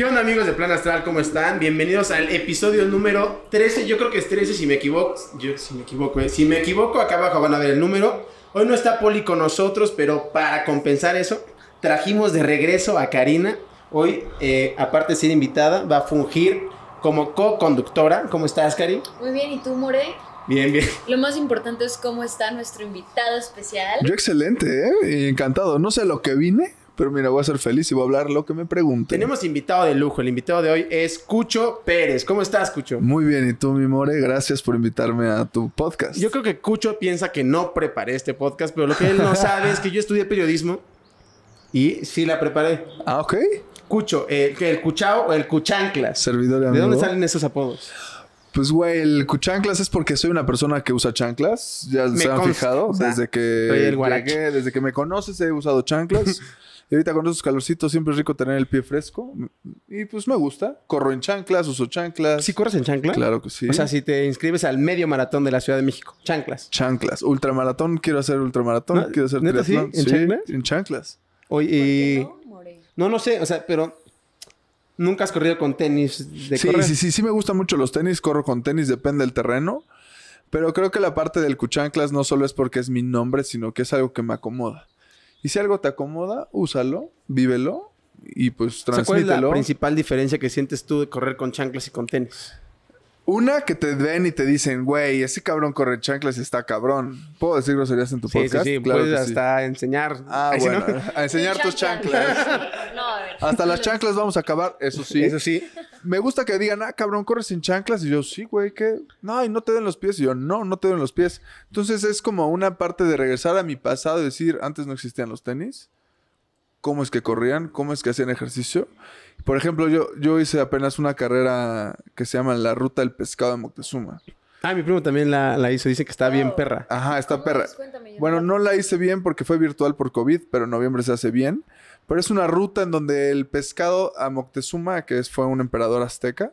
¿Qué onda amigos de Plan Astral? ¿Cómo están? Bienvenidos al episodio número 13. Yo creo que es 13 si me equivoco. Yo, si me equivoco, eh. si me equivoco, acá abajo van a ver el número. Hoy no está Poli con nosotros, pero para compensar eso, trajimos de regreso a Karina. Hoy, eh, aparte de ser invitada, va a fungir como co-conductora. ¿Cómo estás, Karin? Muy bien, ¿y tú, More? Bien, bien. Lo más importante es cómo está nuestro invitado especial. Yo excelente, eh. encantado. No sé lo que vine, pero mira, voy a ser feliz y voy a hablar lo que me pregunte. Tenemos invitado de lujo. El invitado de hoy es Cucho Pérez. ¿Cómo estás, Cucho? Muy bien. ¿Y tú, mi more? Gracias por invitarme a tu podcast. Yo creo que Cucho piensa que no preparé este podcast, pero lo que él no sabe es que yo estudié periodismo y sí la preparé. Ah, ok. Cucho, eh, el cuchao o el Cuchanclas. Servidor de ¿De dónde salen esos apodos? Pues, güey, el cuchanclas es porque soy una persona que usa chanclas. Ya se han fijado. desde que. desde que me conoces he usado chanclas. Y ahorita con esos calorcitos siempre es rico tener el pie fresco. Y pues me gusta. Corro en chanclas, uso chanclas. ¿Sí corres en chanclas? Claro que sí. O sea, si te inscribes al medio maratón de la Ciudad de México, chanclas. Chanclas. Ultramaratón, quiero hacer ultramaratón, quiero hacer ¿neta, sí? ¿En sí, chanclas? En chanclas. Oye, no, no, sé, o sea, pero nunca has corrido con tenis de sí, correr? Sí, sí, sí, me gustan mucho los tenis, corro con tenis, depende del terreno. Pero creo que la parte del cuchanclas no solo es porque es mi nombre, sino que es algo que me acomoda. Y si algo te acomoda, úsalo, vívelo y pues transmítelo. ¿Cuál es la principal diferencia que sientes tú de correr con chanclas y con tenis? Una que te ven y te dicen, güey, ese cabrón corre chanclas y está cabrón. ¿Puedo decir groserías en tu podcast? Sí, sí, claro puedes hasta enseñar. Ah, bueno, a enseñar tus chanclas. Hasta las chanclas vamos a acabar, eso sí. Eso sí. Me gusta que digan, ah, cabrón, corres sin chanclas. Y yo, sí, güey, que. No, y no te den los pies. Y yo, no, no te den los pies. Entonces es como una parte de regresar a mi pasado y decir, antes no existían los tenis. ¿Cómo es que corrían? ¿Cómo es que hacían ejercicio? Por ejemplo, yo, yo hice apenas una carrera que se llama La Ruta del Pescado de Moctezuma. Ah, mi primo también la, hizo. Dice que está bien oh. perra. Ajá, está perra. Pues bueno, no la hice bien porque fue virtual por COVID, pero en noviembre se hace bien. Pero es una ruta en donde el pescado a Moctezuma, que fue un emperador azteca,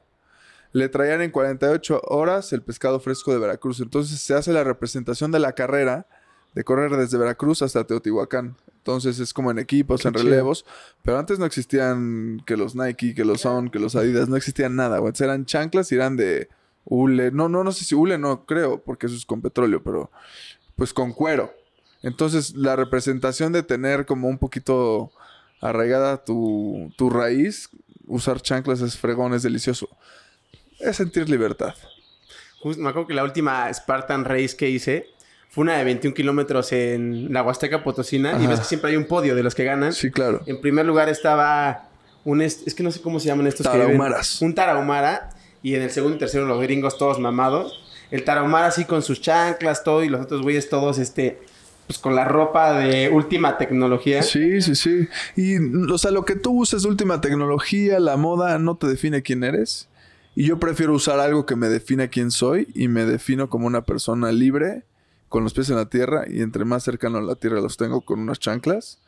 le traían en 48 horas el pescado fresco de Veracruz. Entonces se hace la representación de la carrera de correr desde Veracruz hasta Teotihuacán. Entonces es como en equipos, en relevos. Pero antes no existían que los Nike, que los On, que los Adidas, no existían nada. Güey. Eran chanclas y eran de hule. No, no, no sé si hule, no creo, porque eso es con petróleo, pero pues con cuero. Entonces la representación de tener como un poquito arraigada tu, tu raíz, usar chanclas es fregón, es delicioso. Es sentir libertad. me acuerdo que la última Spartan Race que hice fue una de 21 kilómetros en la Huasteca Potosina. Y ves que siempre hay un podio de los que ganan. Sí, claro. En primer lugar estaba un... Es, que no sé cómo se llaman estos. Tarahumaras. un tarahumara. Y en el segundo y tercero los gringos todos mamados. El tarahumara así con sus chanclas, todo. Y los otros güeyes todos, este pues con la ropa de última tecnología. Sí, sí, sí. Y, o sea, lo que tú uses última tecnología, la moda, no te define quién eres. Y yo prefiero usar algo que me define quién soy y me defino como una persona libre, con los pies en la tierra. Y entre más cercano a la tierra los tengo con unas chanclas,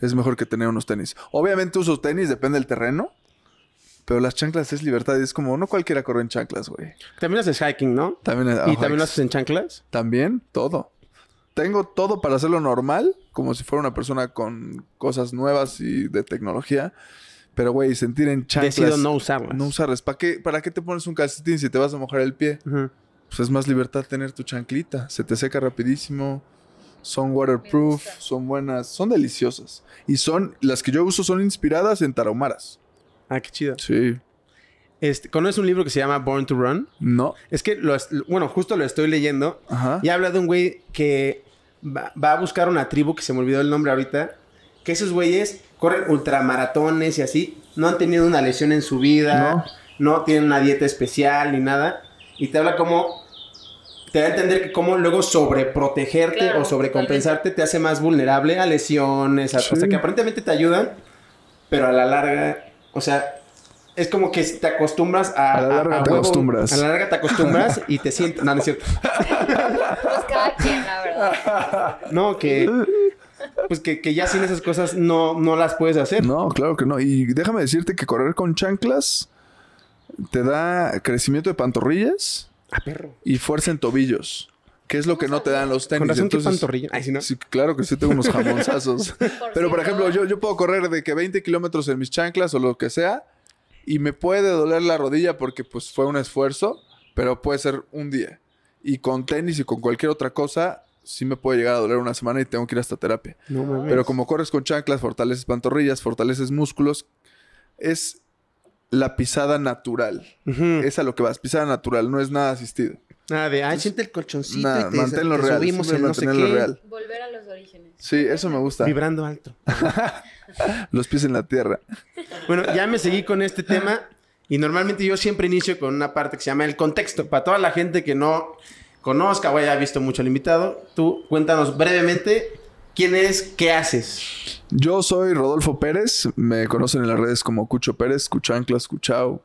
es mejor que tener unos tenis. Obviamente uso tenis, depende del terreno. Pero las chanclas es libertad. Y es como, no cualquiera corre en chanclas, güey. También haces hiking, ¿no? También. ¿Y también lo haces en chanclas? También, todo tengo todo para hacerlo normal, como si fuera una persona con cosas nuevas y de tecnología. Pero, güey, sentir en chanclas... Decido no usarlas. No usarlas. ¿Para qué, ¿Para qué te pones un calcetín si te vas a mojar el pie? Pues es más libertad tener tu chanclita. Se te seca rapidísimo. Son waterproof, son buenas, son deliciosas. Y son... Las que yo uso son inspiradas en taromaras Ah, qué chido. Sí. Este, ¿Conoces un libro que se llama Born to Run? No. Es que, bueno, justo lo estoy leyendo. Y habla de un güey que va, a buscar una tribu que se me olvidó el nombre ahorita. Que esos güeyes corren ultramaratones y así. No han tenido una lesión en su vida. No, tienen una dieta especial ni nada. Y te habla como te da a entender que cómo luego sobreprotegerte o sobrecompensarte te hace más vulnerable a lesiones, a, o sea, que aparentemente te ayudan, pero a la larga, o sea, es como que te acostumbras a... A la larga te acostumbras. A la larga te acostumbras y te sientes... No, no es cierto. No, que pues que, ya sin esas cosas no, no las puedes hacer. No, claro que no. Y déjame decirte que correr con chanclas te da crecimiento de pantorrillas ah, y fuerza en tobillos. Que es lo que no te dan los tenis. claro que sí tengo unos jamonzazos. Pero, por ejemplo, yo, yo puedo correr de que 20 kilómetros en mis chanclas o lo que sea. Y me puede doler la rodilla porque pues fue un esfuerzo. Pero puede ser un día. Y con tenis y con cualquier otra cosa, sí me puede llegar a doler una semana y tengo que ir hasta terapia. Pero como corres con chanclas, fortaleces pantorrillas, fortaleces músculos, es la pisada natural. esa Es a lo que vas, pisada natural, no es nada asistido. Nada de, ay, siente el colchoncito nada, y te, manténlo real, subimos el no sé Volver a los orígenes. Sí, eso me gusta. Vibrando alto. los pies en la tierra. Bueno, ya me seguí con este tema. Y normalmente yo siempre inicio con una parte que se llama el contexto. Para toda la gente que no conozca o haya visto mucho al invitado, tú cuéntanos brevemente quién eres, qué haces. Yo soy Rodolfo Pérez. Me conocen en las redes como Cucho Pérez, Cuchanclas, Cuchao.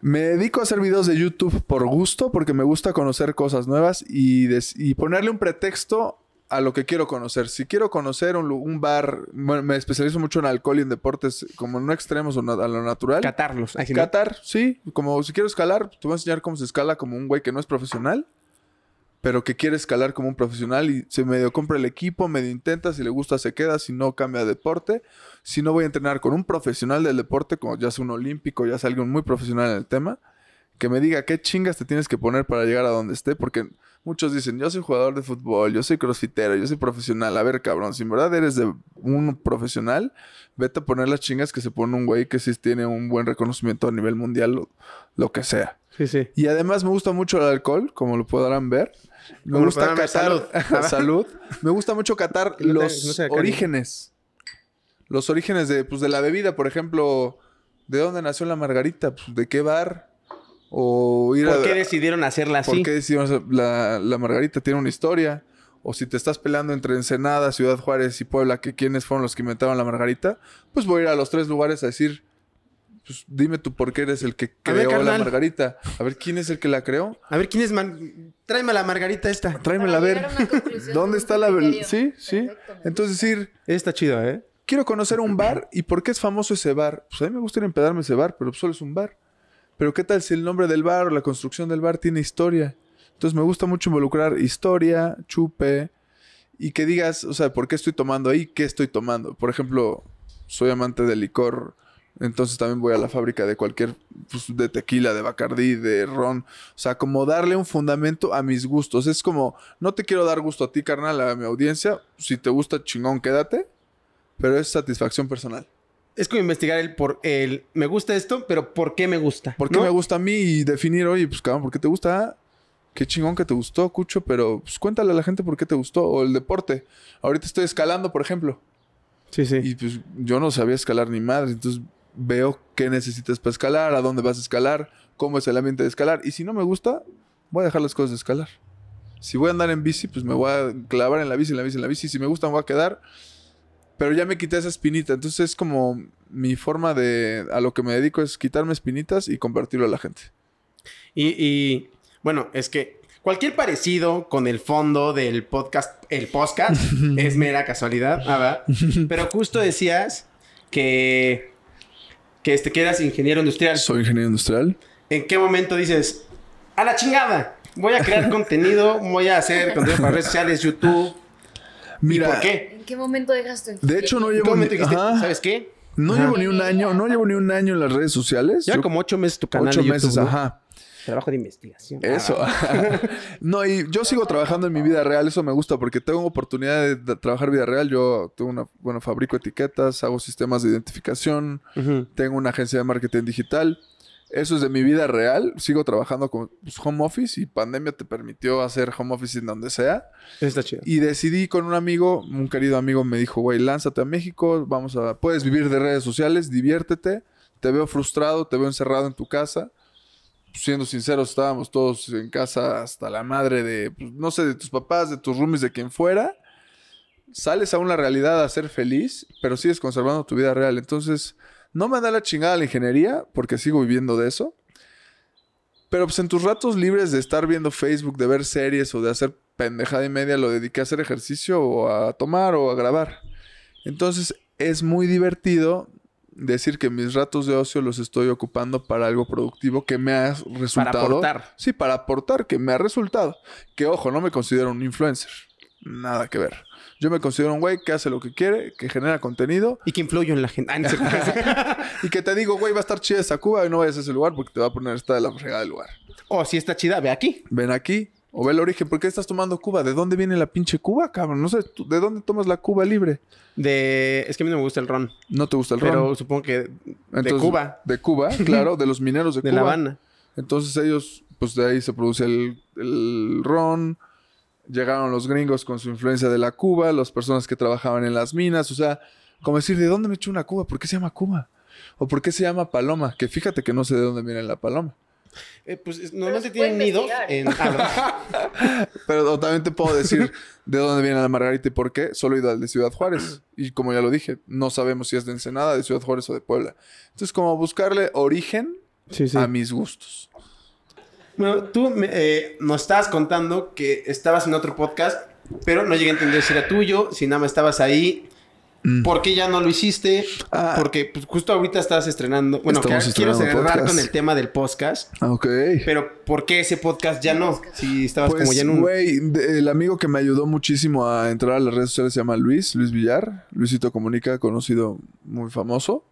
Me dedico a hacer videos de YouTube por gusto, porque me gusta conocer cosas nuevas y, y ponerle un pretexto a lo que quiero conocer. Si quiero conocer un, bar, me especializo mucho en alcohol y en deportes, como no extremos o a lo natural. Catarlos. Catar, sí. Como si quiero escalar, te voy a enseñar cómo se escala como un güey que no es profesional, pero que quiere escalar como un profesional y se medio compra el equipo, medio intenta, si le gusta se queda, si no cambia de deporte. Si no voy a entrenar con un profesional del deporte, como ya sea un olímpico, ya sea alguien muy profesional en el tema que me diga qué chingas te tienes que poner para llegar a donde esté, porque muchos dicen, yo soy jugador de fútbol, yo soy crossfitero, yo soy profesional. A ver, cabrón, si en verdad eres de un profesional, vete a poner las chingas que se pone un güey que sí tiene un buen reconocimiento a nivel mundial, lo, lo que sea. Sí, sí. Y además me gusta mucho el alcohol, como lo podrán ver. Me gusta catar la salud. Me gusta mucho catar los orígenes. Los orígenes de, pues, de la bebida, por ejemplo, ¿de dónde nació la margarita? Pues, ¿De qué bar? ir ¿Por qué decidieron hacerla así? ¿Por qué decidieron la, Margarita tiene una historia? O si te estás peleando entre Ensenada, Ciudad Juárez y Puebla, quiénes fueron los que inventaron la Margarita, pues voy a ir a los tres lugares a decir, pues dime tú por qué eres el que creó la margarita. A ver quién es el que la creó. A ver quién es tráeme la margarita esta. Tráemela a ver. ¿Dónde está la Sí, sí. Entonces decir, está chida, ¿eh? Quiero conocer un bar y por qué es famoso ese bar. Pues a mí me gustaría empedarme ese bar, pero solo es un bar. Pero ¿qué tal si el nombre del bar o la construcción del bar tiene historia? Entonces me gusta mucho involucrar historia, chupe, y que digas, o sea, ¿por qué estoy tomando ahí? ¿Qué estoy tomando? Por ejemplo, soy amante de licor, entonces también voy a la fábrica de cualquier, pues, de tequila, de bacardí, de ron. O sea, como darle un fundamento a mis gustos. Es como, no te quiero dar gusto a ti, carnal, a mi audiencia. Si te gusta, chingón, quédate. Pero es satisfacción personal es como investigar el por el me gusta esto, pero ¿por qué me gusta? ¿Por qué me gusta a mí? Y definir, oye, pues cabrón, ¿por qué te gusta? Qué chingón que te gustó, Cucho, pero pues cuéntale a la gente por qué te gustó. O el deporte. Ahorita estoy escalando, por ejemplo. Sí, sí. Y pues yo no sabía escalar ni madre. Entonces veo qué necesitas para escalar, a dónde vas a escalar, cómo es el ambiente de escalar. Y si no me gusta, voy a dejar las cosas de escalar. Si voy a andar en bici, pues me voy a clavar en la bici, en la bici, en la bici. Si me gusta, me voy a quedar. Pero ya me quité esa espinita. Entonces es como mi forma de... A lo que me dedico es quitarme espinitas y compartirlo a la gente. Y, bueno, es que cualquier parecido con el fondo del podcast, el podcast, es mera casualidad, ah, ¿verdad? Pero justo decías que, que, este, que eras ingeniero industrial. Soy ingeniero industrial. ¿En qué momento dices, a la chingada, voy a crear contenido, voy a hacer contenido para redes sociales, YouTube? Mira, por qué? ¿En qué momento dejaste? De hecho, no llevo ni... ¿sabes qué? No llevo ni un año, no llevo ni un año en las redes sociales. Ya como ocho meses tu canal. Ocho meses, ajá. Trabajo de investigación. Eso. Ah. no, y yo sigo trabajando en mi vida real, eso me gusta porque tengo oportunidad de trabajar vida real. Yo tengo una, bueno, fabrico etiquetas, hago sistemas de identificación, tengo una agencia de marketing digital. Eso es de mi vida real. Sigo trabajando con pues, home office y pandemia te permitió hacer home office en donde sea. Está chido. Y decidí con un amigo, un querido amigo me dijo, güey, lánzate a México, vamos a, puedes vivir de redes sociales, diviértete. Te veo frustrado, te veo encerrado en tu casa. Pues, siendo sinceros, estábamos todos en casa hasta la madre de, pues, no sé, de tus papás, de tus roomies, de quien fuera. Sales a una realidad a ser feliz, pero sigues conservando tu vida real. Entonces, no me da la chingada la ingeniería, porque sigo viviendo de eso. Pero pues en tus ratos libres de estar viendo Facebook, de ver series o de hacer pendejada y media, lo dediqué a hacer ejercicio o a tomar o a grabar. Entonces es muy divertido decir que mis ratos de ocio los estoy ocupando para algo productivo que me ha resultado. Para aportar. Sí, para aportar, que me ha resultado. Que ojo, no me considero un influencer. Nada que ver. Yo me considero un güey que hace lo que quiere, que genera contenido. Y que influye en la gente. Ah, y que te digo, güey, va a estar chida esa Cuba y no vayas a ese lugar porque te va a poner esta de la fregada del lugar. O oh, si está chida, ve aquí. Ven aquí. O ve el origen. ¿Por qué estás tomando Cuba? ¿De dónde viene la pinche Cuba, cabrón? No sé, ¿de dónde tomas la Cuba libre? De... Es que a mí no me gusta el ron. No te gusta el ron. Pero supongo que de Cuba. De Cuba, claro, de los mineros de, Cuba. De La Habana. Entonces ellos, pues de ahí se produce el, el ron, Llegaron los gringos con su influencia de la Cuba, las personas que trabajaban en las minas, o sea, como decir, ¿de dónde me echó una Cuba? ¿Por qué se llama Cuba? ¿O por qué se llama paloma? Que fíjate que no sé de dónde viene la paloma. Eh, pues normalmente tienen nidos en... Pero también te puedo decir de dónde viene la margarita y por qué. Solo ido de Ciudad Juárez. Y como ya lo dije, no sabemos si es de Ensenada, de Ciudad Juárez o de Puebla. Entonces, como buscarle origen a mis gustos. Bueno, tú me, eh, nos estabas contando que estabas en otro podcast, pero no llegué a entender si era tuyo, si nada más estabas ahí. Mm. ¿Por qué ya no lo hiciste? Ah. Porque pues, justo ahorita estás estrenando. Bueno, quiero cerrar con el tema del podcast. Ah, ok. Pero ¿por qué ese podcast ya no? Si estabas como pues, ya en un. Güey, el amigo que me ayudó muchísimo a entrar a las redes sociales se llama Luis, Luis Villar. Luisito Comunica, conocido muy famoso.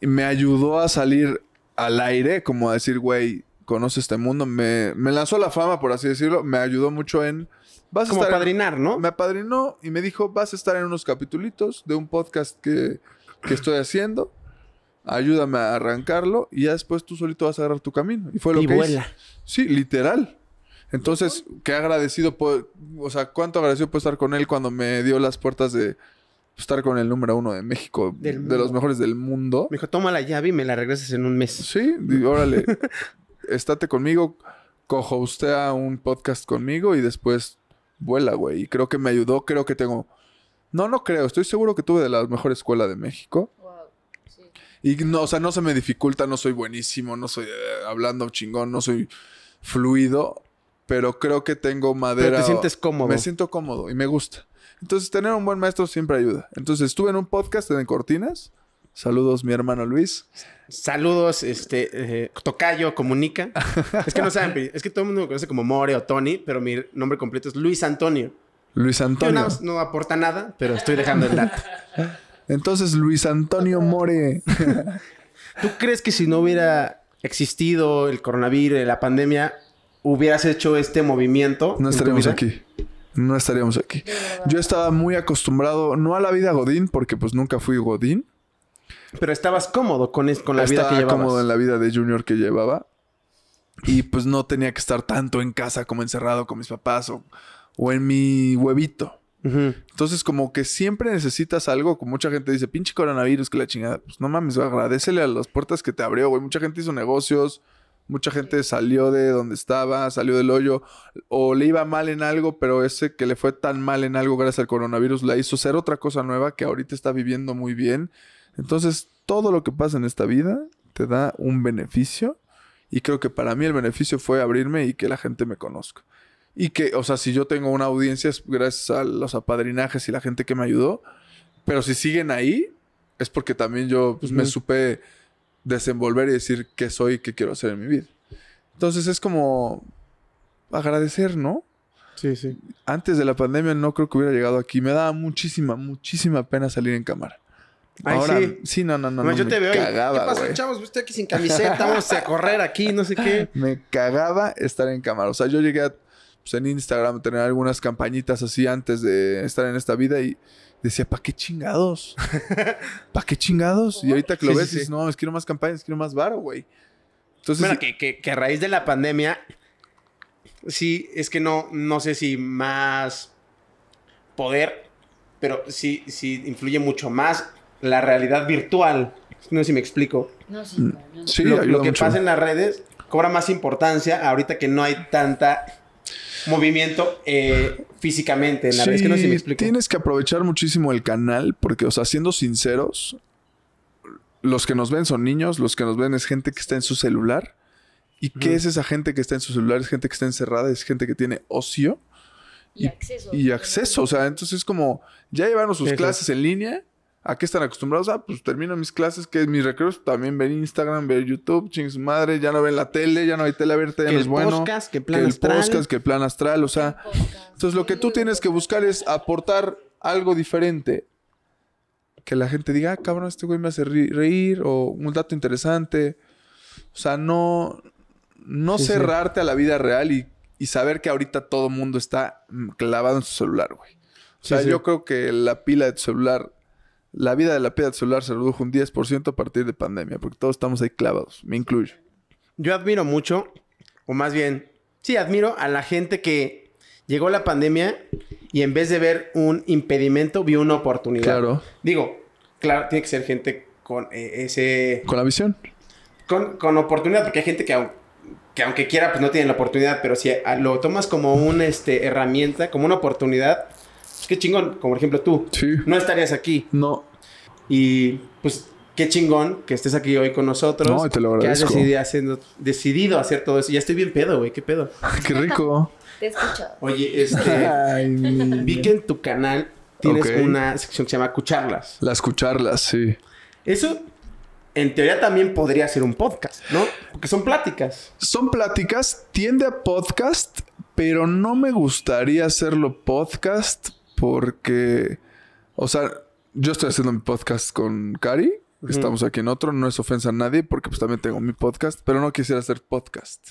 Y me ayudó a salir al aire, como a decir, güey, conoce este mundo, me, lanzó la fama, por así decirlo, me ayudó mucho en... Vas a Como padrinar, ¿no? Me apadrinó y me dijo, vas a estar en unos capitulitos de un podcast que, estoy haciendo, ayúdame a arrancarlo y ya después tú solito vas a agarrar tu camino. Y fue lo que Sí, literal. Entonces, qué agradecido, o sea, cuánto agradecido puedo estar con él cuando me dio las puertas de estar con el número uno de México, de los mejores del mundo. Me dijo, toma la llave y me la regresas en un mes. Sí, órale. estate conmigo, cojo. usted a un podcast conmigo y después vuela, güey. Y creo que me ayudó, creo que tengo... No, no creo, estoy seguro que tuve de la mejor escuela de México. Y no, o sea, no se me dificulta, no soy buenísimo, no soy eh, hablando chingón, no soy fluido, pero creo que tengo madera. Pero te sientes cómodo. Me siento cómodo y me gusta. Entonces, tener un buen maestro siempre ayuda. Entonces, estuve en un podcast en Cortinas, Saludos, mi hermano Luis. Saludos, este, eh, Tocayo Comunica. es que no saben, es que todo el mundo me conoce como More o Tony, pero mi nombre completo es Luis Antonio. Luis Antonio. no, aporta nada, pero estoy dejando el dato. Entonces, Luis Antonio More. ¿Tú crees que si no hubiera existido el coronavirus, la pandemia, hubieras hecho este movimiento? No estaríamos aquí. No estaríamos aquí. Yo estaba muy acostumbrado, no a la vida Godín, porque pues nunca fui Godín, pero estabas cómodo con, con la vida que cómodo en la vida de Junior que llevaba. Y pues no tenía que estar tanto en casa como encerrado con mis papás o, o en mi huevito. Entonces, como que siempre necesitas algo. Como mucha gente dice, pinche coronavirus, que la chingada. Pues no mames, agradecele a las puertas que te abrió, güey. Mucha gente hizo negocios. Mucha gente salió de donde estaba, salió del hoyo, o le iba mal en algo, pero ese que le fue tan mal en algo gracias al coronavirus la hizo ser otra cosa nueva que ahorita está viviendo muy bien entonces, todo lo que pasa en esta vida te da un beneficio y creo que para mí el beneficio fue abrirme y que la gente me conozca. Y que, o sea, si yo tengo una audiencia es gracias a los apadrinajes y la gente que me ayudó, pero si siguen ahí es porque también yo pues, me supe desenvolver y decir qué soy y qué quiero hacer en mi vida. Entonces es como agradecer, ¿no? Sí, sí. Antes de la pandemia no creo que hubiera llegado aquí. Me daba muchísima, muchísima pena salir en cámara. Ay, sí. sí, no, no, no. no yo te veo. Cagaba, ¿Qué pasa, chavos? Estoy aquí sin camiseta, vamos a correr aquí, no sé qué. Me cagaba estar en cámara. O sea, yo llegué a, pues, en Instagram a tener algunas campañitas así antes de estar en esta vida y decía, ¿para qué chingados? ¿Para qué chingados? Y ahorita que lo ves, dices, no, es quiero más campañas, quiero más varo, güey. Entonces. Bueno, que, que, a raíz de la pandemia, sí, es que no, no sé si más poder, pero sí, sí influye mucho más la realidad virtual. No sé si me explico. Mm. lo, que pasa en las redes cobra más importancia ahorita que no hay tanta movimiento eh, físicamente en Tienes que aprovechar muchísimo el canal porque, o sea, siendo sinceros, los que nos ven son niños, los que nos ven es gente que está en su celular. ¿Y qué es esa gente que está en su celular? Es gente que está encerrada, es gente que tiene ocio. Y, acceso. O sea, entonces es como, ya llevaron sus clases en línea, ¿A qué están acostumbrados? Ah, pues termino mis clases, que es mis recreos, también ver Instagram, ver YouTube, ching madre, ya no ven la tele, ya no hay tele abierta, ya no es bueno. Podcast, que plan astral. El podcast, que plan astral, o sea. Entonces lo que tú tienes que buscar es aportar algo diferente. Que la gente diga, ah, cabrón, este güey me hace reír, o un dato interesante. O sea, no, no cerrarte a la vida real y, saber que ahorita todo mundo está clavado en su celular, güey. O sea, yo creo que la pila de celular la vida de la piedra celular se redujo un 10% a partir de pandemia, porque todos estamos ahí clavados, me incluyo. Yo admiro mucho, o más bien, sí, admiro a la gente que llegó la pandemia y en vez de ver un impedimento, vio una oportunidad. Claro. Digo, claro, tiene que ser gente con eh, ese... Con la visión. Con, oportunidad, porque hay gente que, que aunque quiera, pues no tiene la oportunidad, pero si lo tomas como una este, herramienta, como una oportunidad, Es qué chingón, como por ejemplo tú. Sí. No estarías aquí. No. Y pues qué chingón que estés aquí hoy con nosotros. No, te lo agradezco. Que has decidido, hacer todo eso. Ya estoy bien pedo, güey. ¿Qué pedo? qué rico. Te escucho. Oye, este... vi que en tu canal tienes una sección que se llama Cucharlas. Las Cucharlas, sí. Eso, en teoría, también podría ser un podcast, ¿no? Porque son pláticas. Son pláticas, tiende a podcast, pero no me gustaría hacerlo podcast porque... O sea, yo estoy haciendo mi podcast con Cari. Estamos aquí en otro. No es ofensa a nadie porque pues también tengo mi podcast. Pero no quisiera hacer podcast.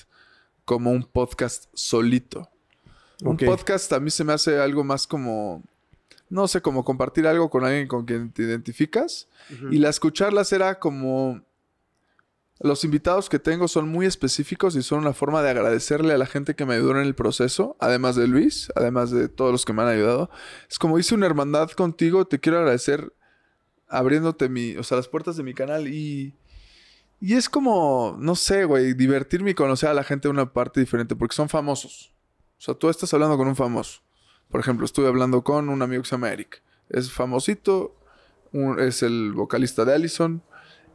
Como un podcast solito. Un podcast a mí se me hace algo más como... No sé, como compartir algo con alguien con quien te identificas. Y la escucharlas era como los invitados que tengo son muy específicos y son una forma de agradecerle a la gente que me ayudó en el proceso, además de Luis, además de todos los que me han ayudado. Es como hice una hermandad contigo, te quiero agradecer abriéndote mi, o las puertas de mi canal y y es como, no sé, güey, divertirme y conocer a la gente de una parte diferente, porque son famosos. O sea, tú estás hablando con un famoso. Por ejemplo, estuve hablando con un amigo que se llama Eric. Es famosito, es el vocalista de Allison,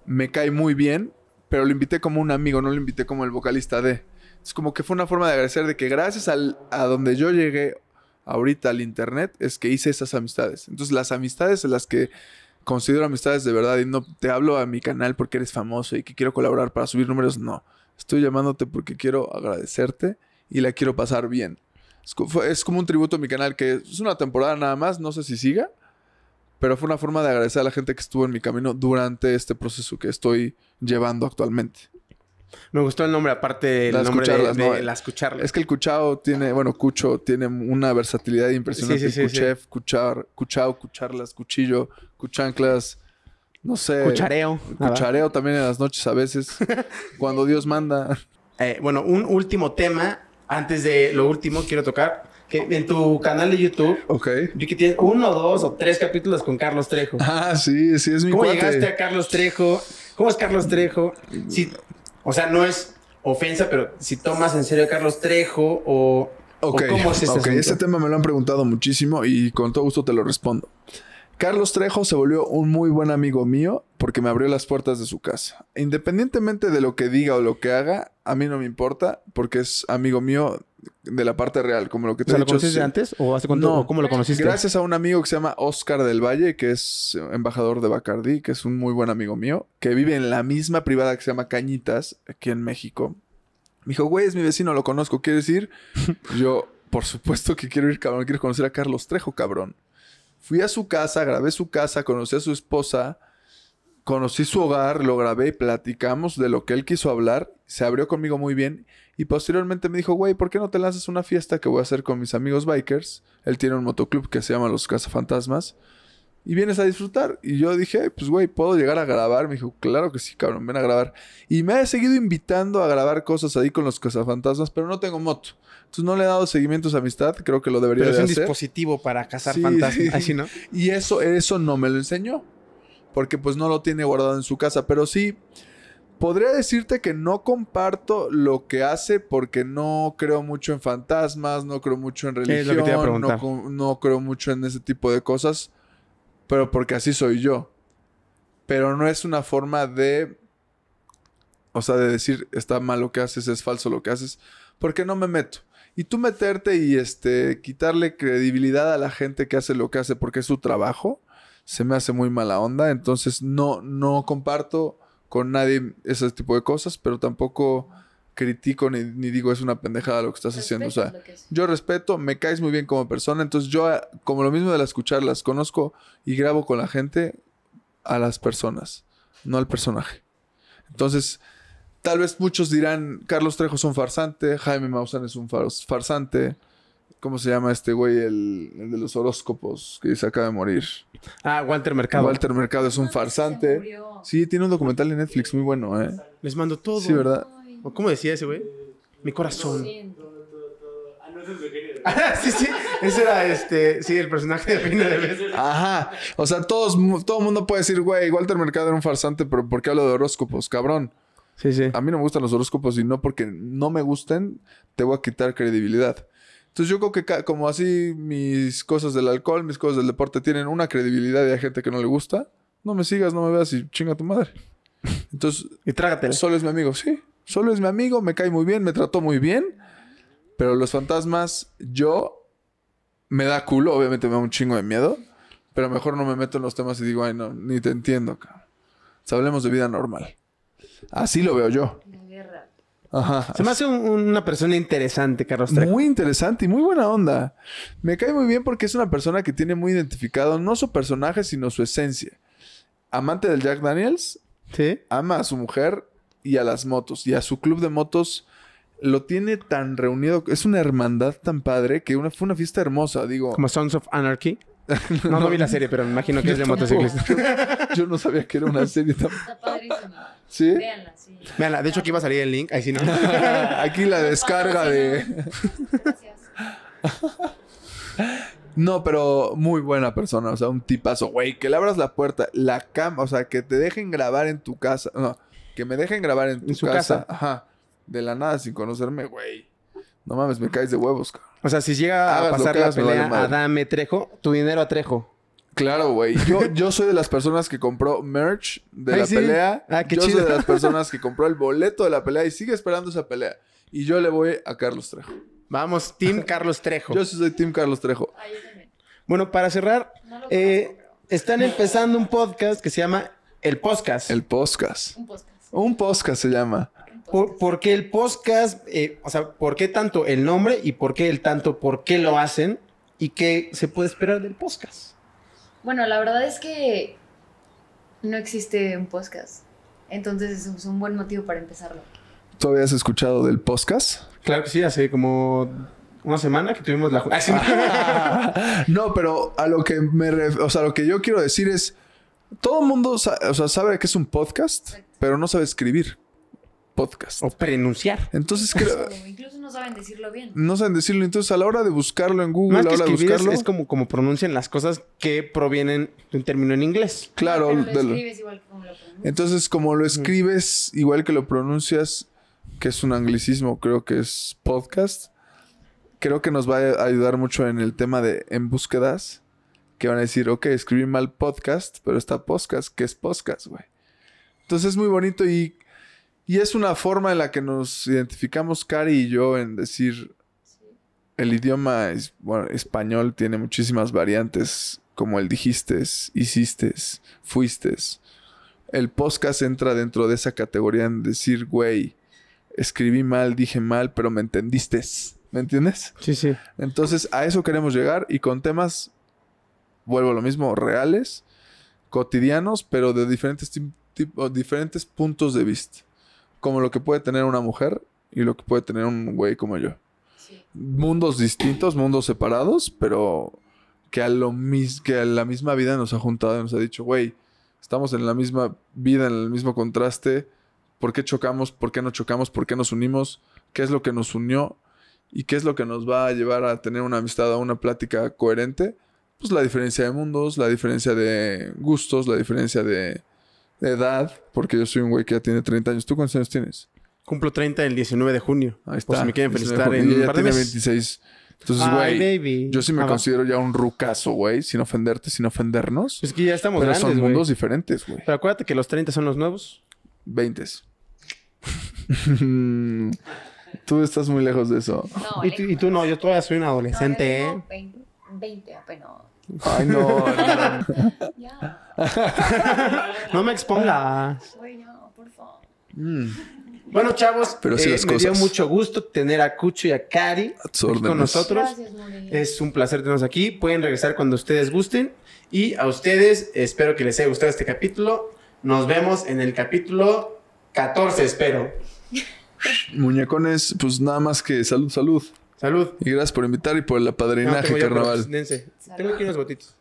me cae muy bien pero lo invité como un amigo, no lo invité como el vocalista de. Es como que fue una forma de agradecer de que gracias al, a donde yo llegué ahorita al internet es que hice esas amistades. Entonces las amistades en las que considero amistades de verdad y no te hablo a mi canal porque eres famoso y que quiero colaborar para subir números, no. Estoy llamándote porque quiero agradecerte y la quiero pasar bien. es como un tributo a mi canal que es una temporada nada más, no sé si siga, pero fue una forma de agradecer a la gente que estuvo en mi camino durante este proceso que estoy llevando actualmente. Me gustó el nombre, aparte el nombre de, las cucharlas. Es que el cuchao tiene, bueno, cucho tiene una versatilidad impresionante. Sí, sí, sí, Cuchef, cuchar, cuchao, cucharlas, cuchillo, cuchanclas, no sé. Cuchareo. Cuchareo también en las noches a veces, cuando Dios manda. Eh, bueno, un último tema, antes de lo último, quiero tocar que en tu canal de YouTube. Ok. que tienes uno, dos o tres capítulos con Carlos Trejo. Ah, sí, sí, es mi ¿Cómo llegaste a Carlos Trejo? ¿Cómo es Carlos Trejo? o sea, no es ofensa, pero si tomas en serio a Carlos Trejo o. cómo es este, Ok, Ese tema me lo han preguntado muchísimo y con todo gusto te lo respondo. Carlos Trejo se volvió un muy buen amigo mío porque me abrió las puertas de su casa. Independientemente de lo que diga o lo que haga, a mí no me importa porque es amigo mío de la parte real, como lo que te o ¿Lo conociste antes o hace No, ¿Cómo lo conociste? Gracias a un amigo que se llama Oscar del Valle, que es eh, embajador de Bacardí, que es un muy buen amigo mío, que vive en la misma privada que se llama Cañitas, aquí en México. Me dijo, güey, es mi vecino, lo conozco, ¿quieres ir? Yo, por supuesto que quiero ir, cabrón, quiero conocer a Carlos Trejo, cabrón. Fui a su casa, grabé su casa, conocí a su esposa, conocí su hogar, lo grabé, platicamos de lo que él quiso hablar, se abrió conmigo muy bien y posteriormente me dijo, güey, ¿por qué no te lanzas una fiesta que voy a hacer con mis amigos bikers? Él tiene un motoclub que se llama Los Cazafantasmas. Y vienes a disfrutar. Y yo dije, pues güey, ¿puedo llegar a grabar? Me dijo, claro que sí, cabrón, ven a grabar. Y me ha seguido invitando a grabar cosas ahí con los cazafantasmas, pero no tengo moto. Entonces no le he dado seguimiento a amistad, creo que lo debería de hacer. es un dispositivo para cazar fantasmas, Y eso, eso no me lo enseñó. Porque pues no lo tiene guardado en su casa. Pero sí, Podría decirte que no comparto lo que hace porque no creo mucho en fantasmas, no creo mucho en religión, no, creo mucho en ese tipo de cosas, pero porque así soy yo. Pero no es una forma de, o sea, de decir está mal lo que haces, es falso lo que haces, porque no me meto. Y tú meterte y este quitarle credibilidad a la gente que hace lo que hace porque es su trabajo, se me hace muy mala onda, entonces no no comparto con nadie ese tipo de cosas, pero tampoco critico ni, digo es una pendejada lo que estás haciendo. O sea, yo respeto, me caes muy bien como persona, entonces yo, eh, como lo mismo de las escucharlas conozco y grabo con la gente a las personas, no al personaje. Entonces, tal vez muchos dirán, Carlos Trejo es un farsante, Jaime Maussan es un farsante. ¿Cómo se llama este güey? El, de los horóscopos que se acaba de morir. Ah, Walter Mercado. Walter Mercado es un farsante. Sí, tiene un documental en Netflix muy bueno, ¿eh? Les mando todo. Sí, ¿verdad? ¿Cómo decía ese güey? Mi corazón. Ah, no, sí, sí. Ese era este. Sí, el personaje de Pina de Vez. Ajá. O sea, todos, todo el mundo puede decir, güey, Walter Mercado era un farsante, pero ¿por qué hablo de horóscopos? Cabrón. Sí, sí. A mí no me gustan los horóscopos y no porque no me gusten, te voy a quitar credibilidad. Entonces yo creo que como así mis cosas del alcohol, mis cosas del deporte tienen una credibilidad y hay gente que no le gusta, no me sigas, no me veas y chinga tu madre. Entonces... y trágatela. Solo es mi amigo, sí. Solo es mi amigo, me cae muy bien, me trató muy bien. Pero los fantasmas, yo... Me da culo, obviamente me da un chingo de miedo. Pero mejor no me meto en los temas y digo, ay, no, ni te entiendo, cabrón. hablemos de vida normal. Así lo veo yo. Se me hace una persona interesante, Carlos Muy interesante y muy buena onda. Me cae muy bien porque es una persona que tiene muy identificado no su personaje, sino su esencia. Amante del Jack Daniels. Ama a su mujer y a las motos. Y a su club de motos lo tiene tan reunido. Es una hermandad tan padre que fue una fiesta hermosa, digo. Como Sons of Anarchy. no, no, vi la serie, pero me imagino que es de motociclistas. Yo, no sabía que era una serie tan. Está ¿Sí? Véanla, sí. Véanla, de hecho aquí va a salir el link. Ahí sí no. aquí la descarga de. Gracias. No, pero muy buena persona, o sea, un tipazo, güey, que le abras la puerta, la cama, o sea, que te dejen grabar en tu casa, no, que me dejen grabar en tu su casa? ajá, de la nada sin conocerme, güey. No mames, me caes de huevos, O sea, si llega a pasar la pelea a Dame Trejo, tu dinero a Trejo. Claro, güey. Yo, soy de las personas que compró merch de la pelea. Ah, qué yo soy de las personas que compró el boleto de la pelea y sigue esperando esa pelea. Y yo le voy a Carlos Trejo. Vamos, Tim Carlos Trejo. yo soy Tim Carlos Trejo. bueno, para cerrar, eh, están empezando un podcast que se llama El Podcast. El Podcast. Un podcast. Un podcast se llama. Por, qué el podcast? Eh, o sea, ¿por qué tanto el nombre y por qué el tanto? ¿Por qué lo hacen? ¿Y qué se puede esperar del podcast? Bueno, la verdad es que no existe un podcast. Entonces es un buen motivo para empezarlo. ¿Tú habías escuchado del podcast? Claro que sí, hace como una semana que tuvimos la... Ah, no, pero a lo que me... O sea, lo que yo quiero decir es... Todo el mundo o sea, sabe que es un podcast, pero no sabe escribir podcast. O pronunciar. Entonces creo... Incluso saben decirlo bien. No saben decirlo. Entonces, a la hora de buscarlo en Google, la Es, como, como pronuncian las cosas que provienen de un término en inglés. Claro. Entonces, como lo escribes igual que lo pronuncias, que es un anglicismo, creo que es podcast. Creo que nos va a ayudar mucho en el tema de en búsquedas. Que van a decir, ok, escribí mal podcast, pero está podcast, que es podcast, güey. Entonces es muy bonito y y es una forma en la que nos identificamos, Cari y yo, en decir, el idioma es, bueno, español tiene muchísimas variantes, como el dijiste, hiciste, fuiste. El podcast entra dentro de esa categoría en decir, güey, escribí mal, dije mal, pero me entendiste. ¿Me entiendes? Sí, sí. Entonces, a eso queremos llegar y con temas, vuelvo a lo mismo, reales, cotidianos, pero de diferentes, diferentes puntos de vista como lo que puede tener una mujer y lo que puede tener un güey como yo. Mundos distintos, mundos separados, pero que a, lo que a la misma vida nos ha juntado y nos ha dicho, güey, estamos en la misma vida, en el mismo contraste, ¿por qué chocamos? ¿Por qué no chocamos? ¿Por qué nos unimos? ¿Qué es lo que nos unió? ¿Y qué es lo que nos va a llevar a tener una amistad, a una plática coherente? Pues la diferencia de mundos, la diferencia de gustos, la diferencia de edad, porque yo soy un güey que ya tiene 30 años. ¿Tú cuántos años tienes? Cumplo 30 el 19 de junio. Ahí está. Pues me quieren felicitar en ya tiene 26. Entonces, güey, yo sí me ah, considero ya un rucaso, güey, sin ofenderte, sin ofendernos. Es que ya estamos pero son mundos diferentes, güey. Pero acuérdate que los 30 son los nuevos. 20. tú estás muy lejos de eso. y, tú, no, yo todavía soy un adolescente, ¿eh? 20 apenas. Ay, no. no. me exponga mm. Bueno, chavos, Pero eh, me dio mucho gusto tener a Cucho y a Cari con nosotros. es un placer tenerlos aquí. Pueden regresar cuando ustedes gusten. Y a ustedes, espero que les haya gustado este capítulo. Nos vemos en el capítulo 14, espero. Muñecones, pues nada más que salud, salud. Salud. Y gracias por invitar y por el apadrinaje, carnaval. Tengo aquí unos botitos.